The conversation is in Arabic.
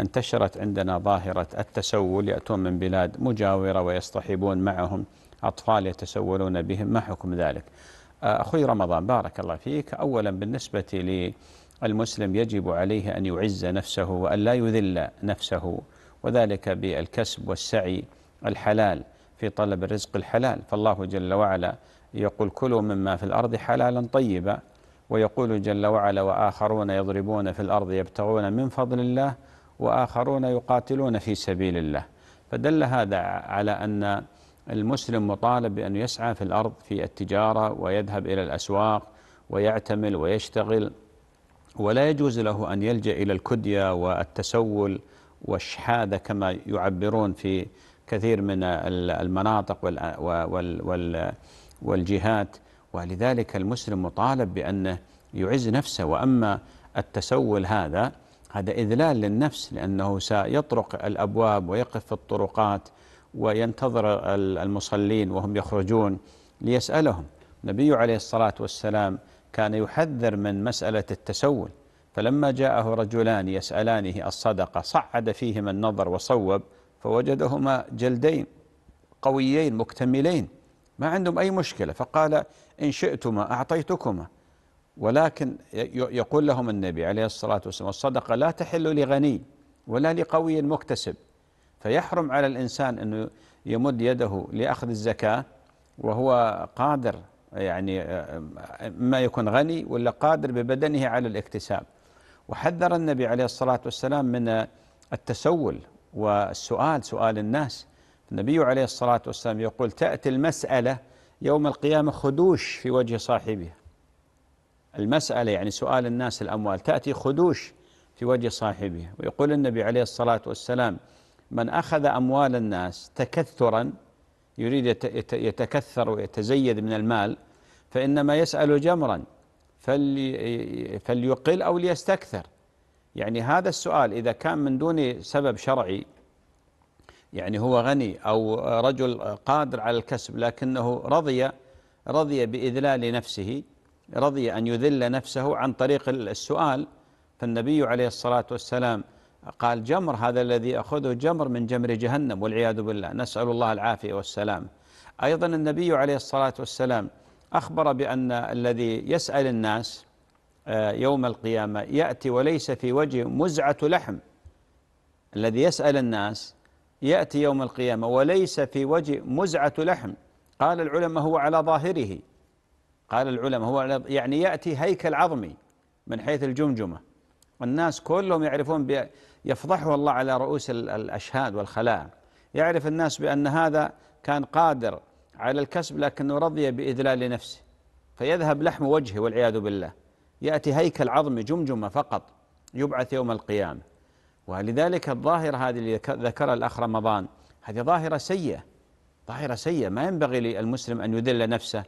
انتشرت عندنا ظاهرة التسول يأتون من بلاد مجاورة ويصطحبون معهم أطفال يتسولون بهم ما حكم ذلك آه، أخوي رمضان بارك الله فيك أولا بالنسبة للمسلم يجب عليه أن يعز نفسه وأن لا يذل نفسه وذلك بالكسب والسعي الحلال في طلب الرزق الحلال فالله جل وعلا يقول كلوا مما في الأرض حلالا طيبا ويقول جل وعلا وآخرون يضربون في الأرض يبتغون من فضل الله وآخرون يقاتلون في سبيل الله فدل هذا على أن المسلم مطالب بأن يسعى في الأرض في التجارة ويذهب إلى الأسواق ويعتمل ويشتغل ولا يجوز له أن يلجأ إلى الكدية والتسول والشحاذة كما يعبرون في كثير من المناطق والجهات ولذلك المسلم مطالب بأنه يعز نفسه وأما التسول هذا هذا إذلال للنفس لأنه سيطرق الأبواب ويقف في الطرقات وينتظر المصلين وهم يخرجون ليسألهم النبي عليه الصلاة والسلام كان يحذر من مسألة التسول فلما جاءه رجلان يسألانه الصدقة صعد فيهما النظر وصوب فوجدهما جلدين قويين مكتملين ما عندهم أي مشكلة فقال إن شئتما أعطيتكما ولكن يقول لهم النبي عليه الصلاة والسلام الصدقة لا تحل لغني ولا لقوي مكتسب فيحرم على الإنسان أنه يمد يده لأخذ الزكاة وهو قادر يعني ما يكون غني ولا قادر ببدنه على الاكتساب وحذر النبي عليه الصلاة والسلام من التسول والسؤال سؤال الناس النبي عليه الصلاة والسلام يقول تأتي المسألة يوم القيامة خدوش في وجه صاحبها المسألة يعني سؤال الناس الأموال تأتي خدوش في وجه صاحبها ويقول النبي عليه الصلاة والسلام من أخذ أموال الناس تكثرا يريد يتكثر ويتزيد من المال فإنما يسأل جمرا فليقل أو ليستكثر يعني هذا السؤال إذا كان من دون سبب شرعي يعني هو غني أو رجل قادر على الكسب لكنه رضي رضي بإذلال نفسه رضي أن يذل نفسه عن طريق السؤال فالنبي عليه الصلاة والسلام قال جمر هذا الذي أخذه جمر من جمر جهنم والعياذ بالله نسأل الله العافية والسلام أيضا النبي عليه الصلاة والسلام أخبر بأن الذي يسأل الناس آه، يوم القيامة يأتي وليس في وجهه مزعة لحم الذي يسأل الناس يأتي يوم القيامة وليس في وجه مزعة لحم قال العلماء هو على ظاهره قال العلماء هو يعني يأتي هيكل عظمي من حيث الجمجمة والناس كلهم يعرفون يفضحه الله على رؤوس الأشهاد والخلاء يعرف الناس بأن هذا كان قادر على الكسب لكنه رضي بإذلال نفسه فيذهب لحم وجهه والعياذ بالله يأتي هيكل عظمي جمجمة فقط يبعث يوم القيامة ولذلك الظاهرة هذه اللي ذكرها الأخ رمضان هذه ظاهرة سيئة ظاهرة سيئة ما ينبغي للمسلم أن يذل نفسه